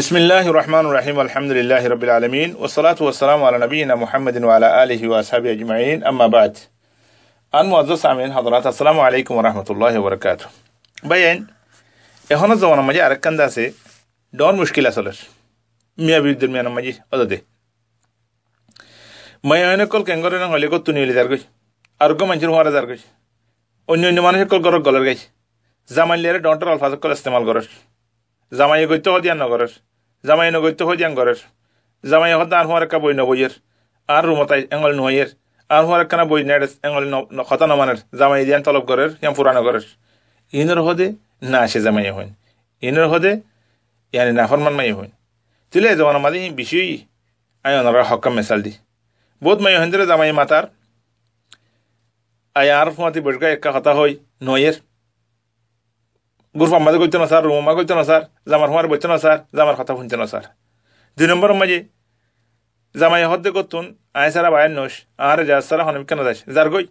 بسم الله الرحمن الرحيم والحمد لله رب العالمين والصلاة والسلام على نبينا محمد وعلى آله وأصحابه أجمعين أما بعد أن معزز عمين حضرات السلام عليكم ورحمة الله وبركاته بيان إخوانا زوانا مجي আরেক داسي আছে مشكلة মুশকিল ميا মিয়া درميانا مجي أدو دي মায়া অনেক كل কেঙ্গরে না قد تنيو নিয়ে যার গই আরোগ্য মানুষের হওয়ার যার গই অন্য অন্য মানুষের কল গরক গলের গাই জামাইলিয়ারে ডনটার অল্প কল ইস্তেমাল করার জামাইয়ে গইতে হদিয়ান নগরের জামাইয়ে নগইতে হদিয়ান গরের জামাইয়ে হদ আর হওয়ার একা বই নবইয়ের আর রুমতাই এঙ্গল নহইয়ের আর হওয়ার একখানা বই নেড়ে এঙ্গল কথা নমানের জামাই দিয়ান তলব গরের ইয়াম পুরানো গরের ইনের হদে না সে জামাইয়ে হইন ইনের হদে ইয়ানি নাফরমান মাইয়ে হইন তিলে জমানো মাঝে বিষয় আই অনারা হকাম মেসাল দি বহুত মাই হইন জামাই মাতার আই আর ফুঁয়াতি বৈঠকা একা কথা হই নয়ের গুরফার মাঝে করতো না স্যার রুমা করতো না স্যার জামার হুমার বলতো না স্যার জামার কথা শুনতো না স্যার দুই নম্বর মাঝে জামাই হদ্দে করতুন আয় সারা বায়ের নোস আর যা সারা হনম কেন যাস যার গই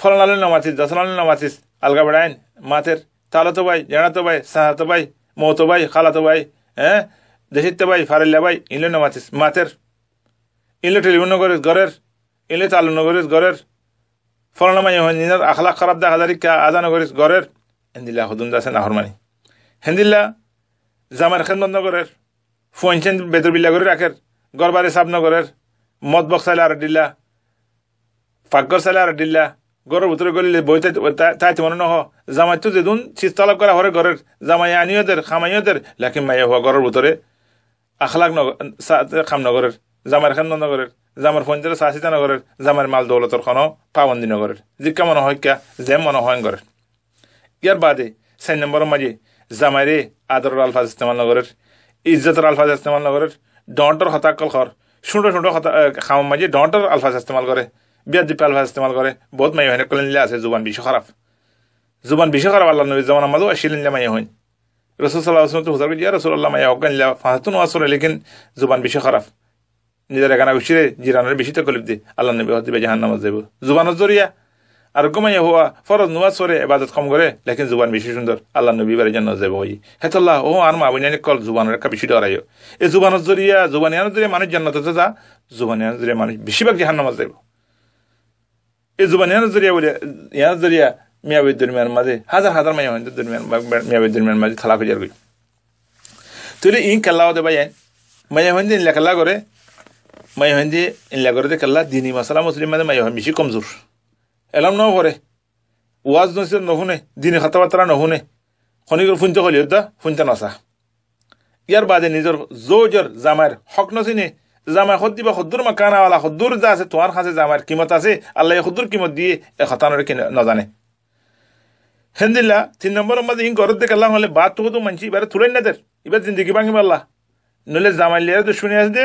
ফলানালে নামাচিস দশলালে নামাচিস আলগা বেড়াইন মাথের তালাতো ভাই তো ভাই সাহাতো ভাই মতো ভাই খালাতো ভাই হ্যাঁ দেশিতে ভাই ফারেল্লা ভাই ইনলে নামাচিস মাথের ইনলে টেলিফোন নগরের ঘরের ইনলে তালু নগরের ঘরের ফলানা মাই হয় নিজের আখলাখ খারাপ দেখা যায় আজা নগরের ঘরের হেন্দিল্লা হদুম আছে নাহরমানি হেন্দিল্লা জামার খেন নগরের চেন বেদর বিল্লা করে রাখের গরবারে সাবনগরের মদ বক্সাইলে আর ডিল্লা ফাগর সাইলে আর ডিল্লা গরের ভিতরে গলিলে বই তাই মনে নহ জামাই তো যেদিন শীত করা হরে ঘরের জামাই আনিওদের খামাইওদের লাখিম মাইয়া হওয়া গরের ভিতরে আখলাক নগর খামনগরের জামার খান নগরের জামার ফোন সাসিতা নগরের জামার মাল দৌলতর খন পাবন্দী নগরের জিকা মনে হয় কে জেম মনে হয় গরের ইয়ার বাদে চার নম্বরের মাঝে জামাইরে আদরের আলফাজ ইস্তেমাল নগরের ইজ্জতের আলফাজ ইস্তেমাল নগরের ডন্টর হতাকল খর সুন্দর সুন্দর খাম খাওয়ার মাঝে ডন্টর আলফাজ ইস্তেমাল করে বিয়ার দ্বীপে আলফাজ ইস্তেমাল করে বহুত মাই হইনে কলেনলে আছে জুবান বিশ্ব খারাপ জুবান বিশ্ব খারাপ আল্লাহ নবী জামান আমাদেও আসিলেনলে মাই হইন রসুল সাল্লাহ আসলাম তো হুসার ইয়া রসুল্লাহ মাই হকানলা ফাহাতুন আসরে লেকিন জুবান বিশ্ব খারাপ নিজের এখানে উচিরে জিরানের বেশি তকলিফ দি আল্লাহ নবী হতে জাহান নামাজ দেব জুবানোর জরিয়া আর গোমাইয়া হওয়া ফরজ নুয়াজ সরে এবাদত কম করে লেকিন জুবান বেশি সুন্দর আল্লাহ নবী বারে জন্য যাব হই হেতল্লাহ ও আর মা বইনানি কল জুবানের একটা বেশি ডরাইও এই জুবানের জরিয়া জুবানিয়ান জরিয়া মানুষ জান্নাত যা জুবানিয়ান জরিয়া মানুষ বেশিরভাগ জাহান নামাজ দেব এই জুবানিয়ান জরিয়া বলে ইয়ার জরিয়া মিয়াবের দরমিয়ান মাঝে হাজার হাজার মাইয়া হয় দরমিয়ান মিয়াবের দরমিয়ান মাঝে থালা খুঁজার গই তুলে ইন কেল্লাও দেবাই ভাই মাইয়া হইন ইনলা কেল্লা করে মাইয়া হইন দিয়ে ইনলা করে খেলা দিনী মশলা মুসলিম মাঝে মাইয়া হয় বেশি কমজোর এলাম নাও করে ওয়াজ নসিহত নহুনে দিনে কথাবার্তা নহুনে খনিকর ফুনতে হলি হতা ফুনতে নচা ইয়ার বাদে নিজের জোর জামার হক নচিনে জামাই সদ দিবা সদ্দুর মা কানাওয়ালা সদ্দুর যা আছে তোমার সাঁচে জামার কিমত আছে আল্লাহ সদ্দুর কিমত দিয়ে এ হতানোর নজানে দিল্লা তিন নম্বর মাঝে ইং ঘরের দেখে আল্লাহ হলে বাদ তো মানছি এবারে তুলেন না দের এবার জিন্দিগি ভাঙি পাল্লা নইলে জামাইলিয়ার তো শুনে আসে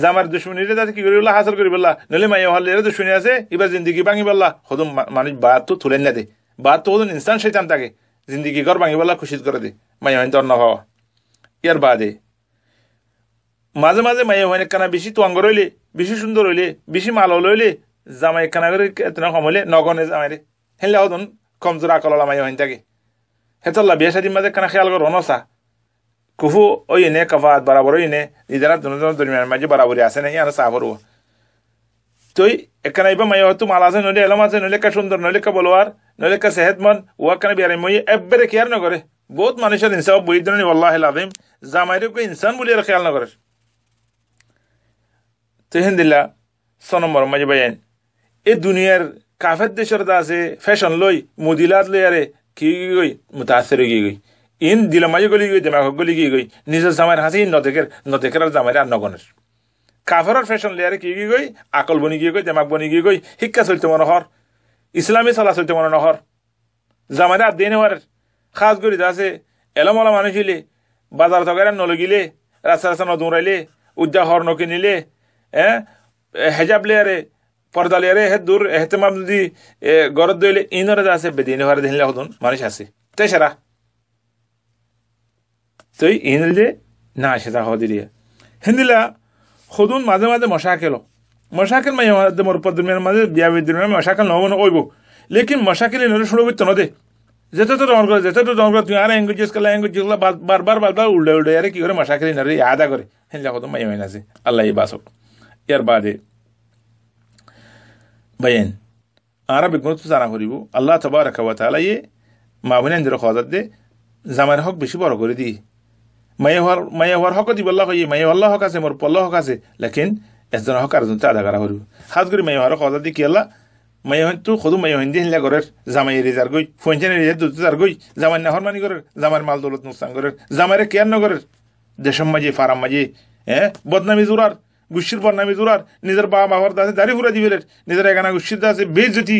যে আমার দুশ্মনীরে তাতে কি করি বললা হাসল করি বললা নলে মাইয়া হল দুশ্মনী আছে এবার জিন্দগি ভাঙি বললা হদম মানুষ মানে বাদ তো তুলেন না দে বাদ তো হদম ইনসান চান তাকে জিন্দগি ঘর ভাঙি বললা খুশি করে দে মাইয়া হয়নি তোর হওয়া ইয়ার বাদে মাঝে মাঝে মাইয়া হয়নি কানা বেশি তোয়াঙ্গ রইলে বেশি সুন্দর হইলে বেশি মাল হইলে জামাই কানা করে এতনা কম হইলে নগনে রে হেলে হদন কমজোর আকল মাইয়া হয়নি থাকে হেতল্লা বিয়া সাদির মাঝে কানা খেয়াল করো নসা kufu oyine kavaat barabor oyine idara dunudono durmiyan maji barabori asene yana safaru toy ekana iba mayo tu malase nole elama se nole ka sundor nole ka bolwar nole ka sehetman wa kana biare moye ebbere kiyar na gore বহুত মানুষের ইনসাফ বই দিলেন আল্লাহ আদিম জামাইরে কো ইনসান বলি আর খেয়াল না করে তো হিন্দিল্লা ছ নম্বর মাঝে বাইন এ দুনিয়ার কাফের দেশের আছে ফ্যাশন লই মদিলাত লই আরে কি গই মুতাসির গিয়ে গই ইন দিলমাই গলি গই দেমাগ গলি গিয়ে গই নিজের জামাইয়ের হাসি নদেখের নদেখের আর জামাইয়ের আর নগনের কাফেরর ফ্যাশন লেয়ারে কি গিয়ে গই আকল বনি গিয়ে গই দেমাগ বনি গিয়ে গই শিক্ষা চলতে মনোহর ইসলামী চলা চলতে মনোহর জামাইয়ের আর দিন খাস করি আছে এলমলা মানুষ হইলে বাজার তকার নলগিলে রাস্তা রাস্তা নদৌড়াইলে উজ্জা হর নকিনিলে হ্যাঁ হেজাব লেয়ারে পর্দা লেয়ারে হে দূর এহতেমাম যদি গরত দইলে ইনরে আছে বেদিন হওয়ার দিনলে হদন মানুষ আছে তাই সারা তই ইনিলদে না সেটা দিয়ে হিন্দিলা খদুন মাঝে মাঝে খেলো মশাকেল মাই আমার মোর দুনিয়ার মাঝে বিয়া বিদ্রোহ মশাকেল নহব নকইব লেকিন মশাকেল নরে শুনবি নদে যেতে তো ডর করে যেতে তো ডর করে তুই আর ল্যাঙ্গুয়েজ করলে ল্যাঙ্গুয়েজ গুলো বারবার বারবার উল্ডে উল্ডে আরে কি করে মশাকেল নরে আদা করে হিন্দিলা খদুন মাই মাইন আছে আল্লাহ হোক ইয়ার বাদে ভাইন আর গুণ তো জানা করিব আল্লাহ তবারক তাহলে মা ইয়ে মাবুনেন্দ্র খাওয়া দে জামাই হোক বেশি বড় করে দিই মায়ে হোৱাৰ মায়ে হোৱাৰ হকত দিব আল্লাহ মায়ে আল্লাহ হক আছে মোৰ পল্ল হক আছে লেকিন এজন হক আর যোনটো আধা কৰা কৰিব সাজ কৰি মায়ে হোৱাৰ সজা দি কি আল্লাহ মায়ে হয়তো সদু মায়ে হইন দিয়ে ঘরে জামাই এৰি যাৰ গৈ ফুৱেঞ্চেন এৰি যাৰ দুটা যাৰ গৈ জামাই না হরমানি কৰে জামাৰ মাল দৌলত নোকচান কৰে জামাৰে কেয়াৰ নকৰে দেশম মাঝে ফারাম মাঝে হ্যাঁ বদনামি জোরার গুষ্টির বদনামি জোরার নিজের বাবা বাবার দাসে দাড়ি ঘুরা দিবে নিজের একানা গুষ্টির দাসে জ্যোতি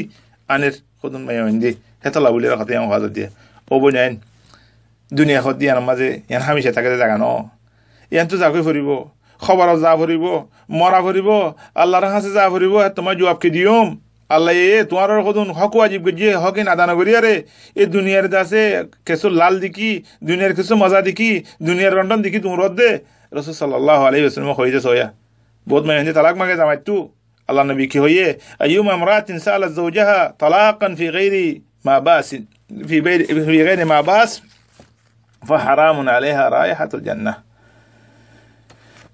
আনের কদম হইন দিয়ে হেতলা বলে রাখাতে আমার হাজার দিয়ে ও বোঝায় দুনিয়া ইয়ান মাজে ইয়ান হামিছে থাকে যে জাগা ন ইয়ানতো জাকৈ ফুৰিব খবৰত যা ফুৰিব মৰা ফুৰিব আল্লাহৰ হাঁচে যা ফুৰিব তোমাৰ জবাবকে দিয়ম আল্লাহ এ তোমাৰ কদুন হকু আজিব গজিয়ে হকে নাদান করিয়া এই এ দুনিয়ার দাসে কেসু লাল দিকি দুনিয়াৰ কেসু মজা দিকি দুনিয়াৰ রন্ডন দিকি তুমি ৰদ দে রসুল সাল্লাহ আলাই মই হয়ে চয়া বহুত মেহনতি তালাক মাগে যাম তু আল্লাহ নবী কি হৈয়ে আয়ু মামৰা তিনিচা আল্লাহ জৌজাহা তালাকান ফি গেৰি মা বাস ফি গেৰি মা বাছ فحرام عليها رائحة الجنة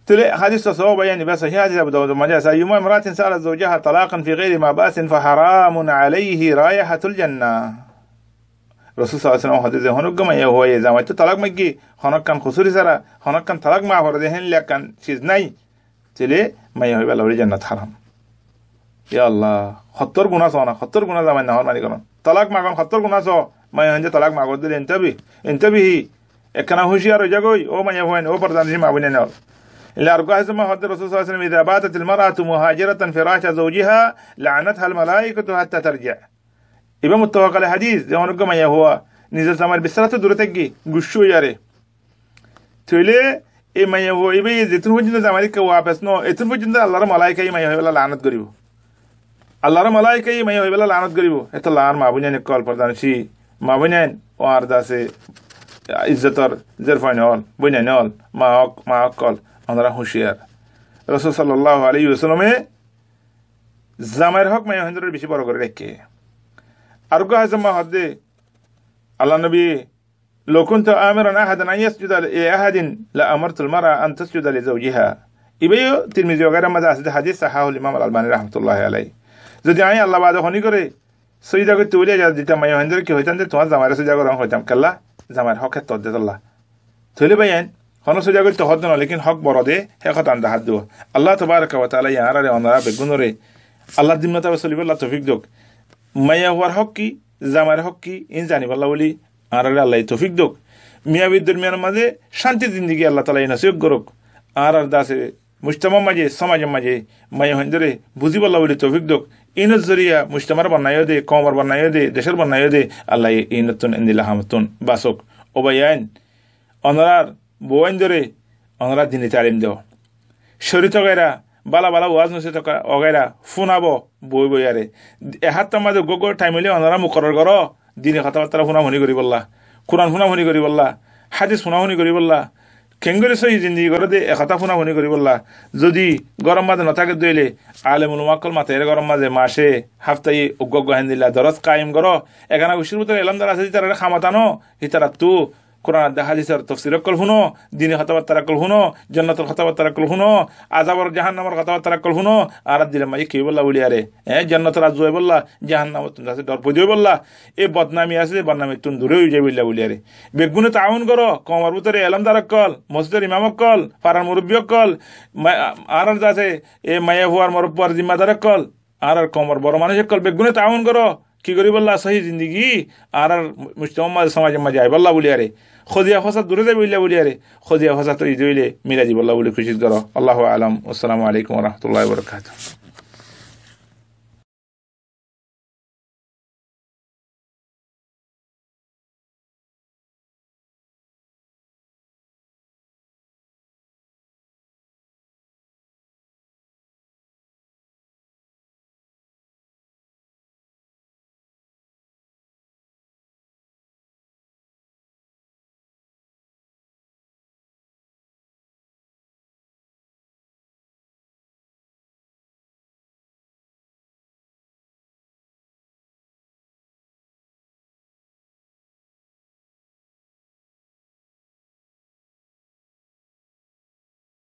تلي حديث صوبة يعني بس هي حديث أبو داود المجاز أيما امرأة سألت زوجها طلاقا في غير ما بأس فحرام عليه رائحة الجنة رسول صلى الله عليه وسلم حديث هنوك ما يهوى يزام ويتو طلاق مجي هنوك كان خسور سرا هنوك كان طلاق مع فردهن لكن شيز ناي تلي ما يهوى بلا لولي جنة حرام يا الله خطر غنا صانا خطر غنا زمان نهار ما كرون طلاق ما كون خطر غنا صو ما يهنجي طلاق ما قدر انتبه انتبهي ekana hushiyaro jagoy o manya hoen o bardan jima bunenol إلا أرجوها ثم حد الرسول صلى الله عليه وسلم إذا باتت المرأة مهاجرة فراش زوجها لعنتها الملائكة حتى ترجع إبا متفق على حديث ده هنقول ما هو نزل سمر بسرعة دورتك قشو ياري تولي إما يهوى إبا يزيتون فجند زمانك وابس نو إتون فجند الله رم ملائكة إما يهوى بلا لعنت قريبو الله رم ملائكة إما يهوى بلا لعنت قريبو إتلا عن ما بنيان يقول بردان شي ما بنيان وعرداسي عزتر زرفانيول بنيانيول معاك معاكل আমরা হুঁশিয়ার রসুল সাল্লাহ আলী ইসলামে জামাইয়ের হক মাই মহেন্দ্রের বেশি বড় করে রেখে আর গো হাজমা হদ্দে আল্লাহ নবী لو كنت آمرا أحدا أن يسجد لأحد لأمرت المرأة أن تسجد لزوجها ইবেও তিরমিজি ওগারে মাঝে আসতে হাদিস সাহাহুল ইমাম আলবানি রহমতুল্লাহ আলাই যদি আমি আল্লাহ বাদ হনি করে সৈদা করতে উলিয়া যা দিতাম মাই মহেন্দ্র কি হইতাম যে তোমার জামাইরা সৈদা করে হইতাম কাল্লা জামাইয়ের হক এত দেদল্লা থইলে ভাই আইন হন সুজা তো হদ ন লেকিন হক বড় দে হে কথা আন্দা হাত দিব আল্লাহ তবারক ওয়া তাআলা ইয়ারা রে অনারা বেগুনরে আল্লাহ দিন তাবে চলিব আল্লাহ তফিক দোক মাইয়া হওয়ার হক কি জামাইয়ের হক কি ইন জানিব আল্লাহ বলি আরারে আল্লাহ তফিক দোক মিয়া বিদ্যুর মিয়ার মাঝে শান্তি জিন্দিগি আল্লাহ তালা সুযোগ করুক আর আর দাসে মুস্তামার মাঝে সমাজের মাঝে মাইয়া হন্দরে বুঝিব আল্লাহ বলি তফিক দোক ইনত জরিয়া মুস্তমার বানাইও দে কমার বানাইও দে দেশের বানাইও দে আল্লাহ ইনতুন ইন্দিল্লা হামতুন বাসক ওবাইয়াইন অনরার বোয়াইন দরে অনরার দিনে তালিম দেও শরীর তগাইরা বালা বালা ওয়াজ নসে তকা অগাইরা ফুনাব বই বই আরে এহাত গো গোগো টাইম হলে অনরা মুকরর কর দিনে কথাবার্তা ফুনাফুনি করি বললা কোরআন ফুনাফুনি করি বললা হাদিস ফুনাফুনি করি বললা খেঙ্গলি সহি জিন্দি দে কথা ফোনা ফোনি করি বললা যদি গরম মাঝে থাকে দইলে আলে মাকল মাথা এর গরম মাঝে মাসে হাফতাই অজ্ঞ গহেন দিলা দরজ কায়েম গর এখানে উশির ভিতরে এলাম দ্বারা আছে তারা খামাতানো হিতারা তু কোরআন হাদিসের তফসির কল শুনো দিনের কথাবার্তা কল শুনো জন্নতর কথাবার্তা কল শুনো আজাবর জাহান্নামর কথাবার্তা কল শুনো আর দিলে মাই কি বললা উলিয়ারে আরে হ্যাঁ জন্নতর আজ জয় বললা তুমি আছে ডর দিয়ে বললা এ বদনামি আছে বদনামি তুমি দূরে উই যাই বললা উলিয়ারে বেগুনে তাউন করো কমার ভিতরে এলামদারক কল মসজিদের ইমামক কল পাড়ার মুরব্বী কল আর আছে এ মায়া হুয়ার মরব্বার জিম্মাদারক কল আর আর কমর বড় মানুষের কল বেগুনে তাউন করো কি করি বললা সহি জিন্দিগি আর আর মুজতমা সমাজে মাঝে আই বললা বলি আরে খদিয়া ফসাদ দূরে যাবে বললা বলি আরে খদিয়া ফসাদ তো ইদইলে মিরাজি বললা বলি খুশি করো আল্লাহ আলম আসসালামু আলাইকুম রহমতুল্লাহ বরকাত